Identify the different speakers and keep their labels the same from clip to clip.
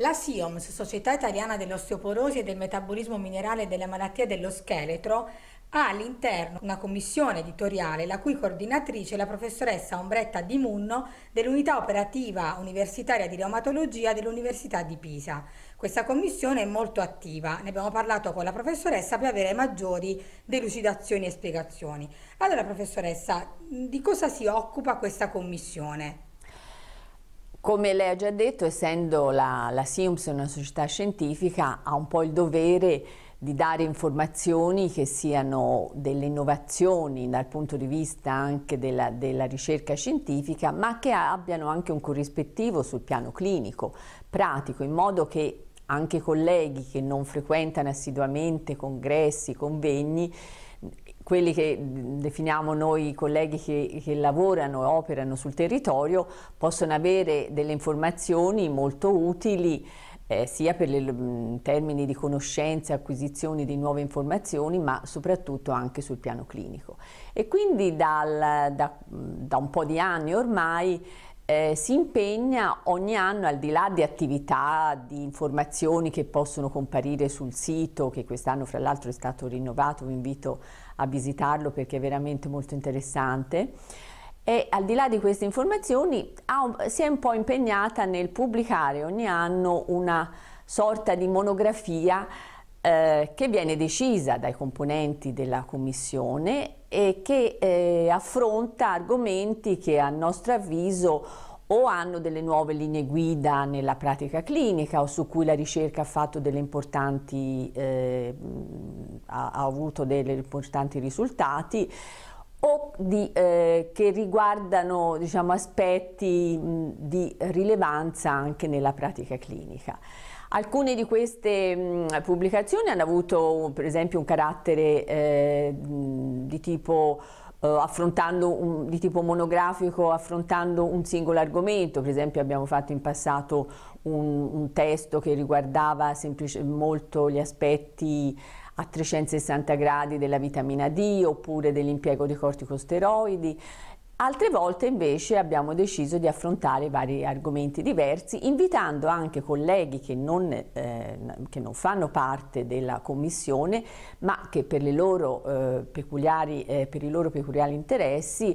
Speaker 1: La SIOMS, Società Italiana dell'Osteoporosi e del Metabolismo Minerale e delle Malattie dello Scheletro, ha all'interno una commissione editoriale la cui coordinatrice è la professoressa Ombretta Di Munno dell'unità operativa universitaria di reumatologia dell'Università di Pisa. Questa commissione è molto attiva, ne abbiamo parlato con la professoressa per avere maggiori delucidazioni e spiegazioni. Allora professoressa, di cosa si occupa questa commissione?
Speaker 2: Come lei ha già detto, essendo la, la SIUMS una società scientifica, ha un po' il dovere di dare informazioni che siano delle innovazioni dal punto di vista anche della, della ricerca scientifica, ma che abbiano anche un corrispettivo sul piano clinico, pratico, in modo che anche colleghi che non frequentano assiduamente congressi, convegni, quelli che definiamo noi i colleghi che, che lavorano e operano sul territorio possono avere delle informazioni molto utili eh, sia per i mm, termini di conoscenze, acquisizioni di nuove informazioni, ma soprattutto anche sul piano clinico. E quindi dal, da, mm, da un po' di anni ormai eh, si impegna ogni anno, al di là di attività, di informazioni che possono comparire sul sito, che quest'anno fra l'altro è stato rinnovato, vi invito a visitarlo perché è veramente molto interessante, e al di là di queste informazioni ha, si è un po' impegnata nel pubblicare ogni anno una sorta di monografia eh, che viene decisa dai componenti della commissione e che eh, affronta argomenti che a nostro avviso o hanno delle nuove linee guida nella pratica clinica o su cui la ricerca ha fatto delle importanti, eh, ha, ha avuto degli importanti risultati o di, eh, che riguardano diciamo, aspetti mh, di rilevanza anche nella pratica clinica. Alcune di queste mh, mm, pubblicazioni hanno avuto per esempio un carattere eh, mm, di tipo eh, un, di tipo monografico, affrontando un singolo argomento, per esempio abbiamo fatto in passato un, un testo che riguardava semplice, molto gli aspetti a 360 gradi della vitamina D oppure dell'impiego di corticosteroidi, Altre volte invece abbiamo deciso di affrontare vari argomenti diversi, invitando anche colleghi che non, eh, che non fanno parte della commissione, ma che per, loro, eh, eh, per i loro peculiari interessi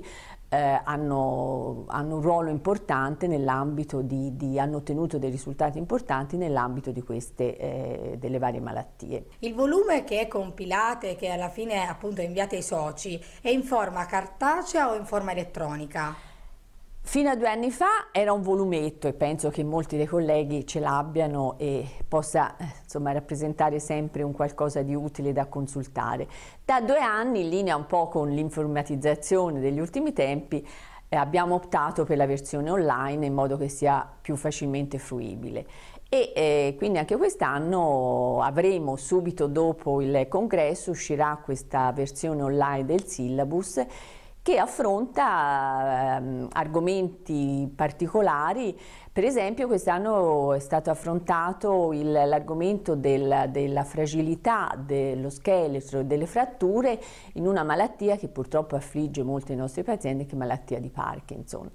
Speaker 2: eh, hanno, hanno, un ruolo importante nell'ambito di, di, hanno ottenuto dei risultati importanti nell'ambito di queste eh, delle varie malattie.
Speaker 1: Il volume che compilate e che alla fine appunto inviate ai soci è in forma cartacea o in forma elettronica?
Speaker 2: Fino a due anni fa era un volumetto e penso che molti dei colleghi ce l'abbiano e possa eh, insomma, rappresentare sempre un qualcosa di utile da consultare. Da due anni, in linea un po' con l'informatizzazione degli ultimi tempi, eh, abbiamo optato per la versione online in modo che sia più facilmente fruibile. E eh, quindi anche quest'anno avremo subito dopo il congresso uscirà questa versione online del syllabus che affronta ehm, argomenti particolari. Per esempio quest'anno è stato affrontato l'argomento del, della fragilità dello scheletro e delle fratture in una malattia che purtroppo affligge molti dei nostri pazienti, che è malattia di Parkinson.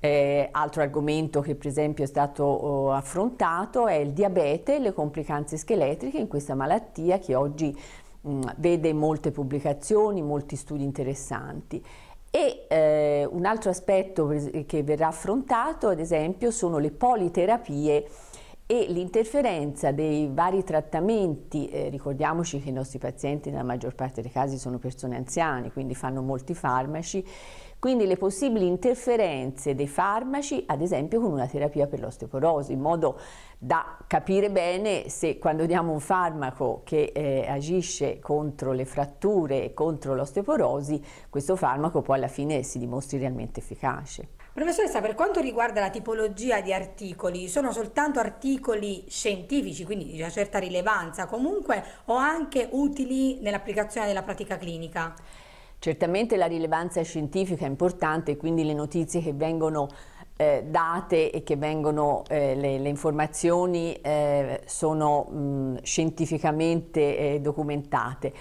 Speaker 2: Eh, altro argomento che per esempio è stato oh, affrontato è il diabete e le complicanze scheletriche in questa malattia che oggi mh, mm, vede molte pubblicazioni, molti studi interessanti. E eh, un altro aspetto eh, che verrà affrontato, ad esempio, sono le politerapie e l'interferenza dei vari trattamenti, eh, ricordiamoci che i nostri pazienti nella maggior parte dei casi sono persone anziane, quindi fanno molti farmaci, quindi le possibili interferenze dei farmaci, ad esempio con una terapia per l'osteoporosi, in modo da capire bene se quando diamo un farmaco che eh, agisce contro le fratture e contro l'osteoporosi, questo farmaco poi alla fine si dimostri realmente efficace.
Speaker 1: Professoressa, per quanto riguarda la tipologia di articoli, sono soltanto articoli scientifici, quindi di una certa rilevanza comunque, o anche utili nell'applicazione della pratica clinica?
Speaker 2: Certamente la rilevanza scientifica è importante, quindi le notizie che vengono eh, date e che vengono eh, le, le, informazioni eh, sono mh, scientificamente eh, documentate.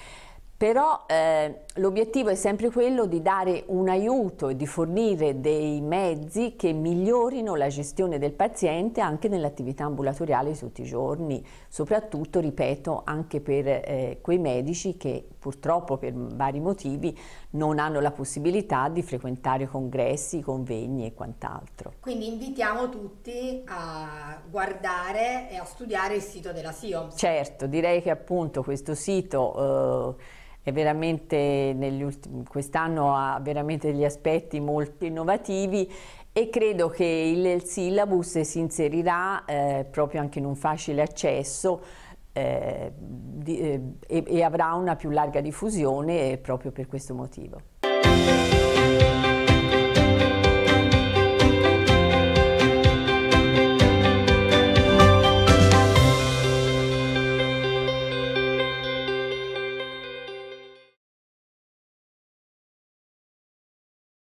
Speaker 2: Però eh, l'obiettivo è sempre quello di dare un aiuto e di fornire dei mezzi che migliorino la gestione del paziente anche nell'attività ambulatoriale tutti i giorni, soprattutto, ripeto, anche per eh, quei medici che purtroppo per vari motivi non hanno la possibilità di frequentare congressi, convegni e quant'altro.
Speaker 1: Quindi invitiamo tutti a guardare e a studiare il sito della SIOMS.
Speaker 2: Certo, direi che appunto questo sito... Eh, è veramente quest'anno ha veramente degli aspetti molto innovativi e credo che il, il syllabus si inserirà eh, proprio anche in un facile accesso eh, di, eh, e, e avrà una più larga diffusione proprio per questo motivo.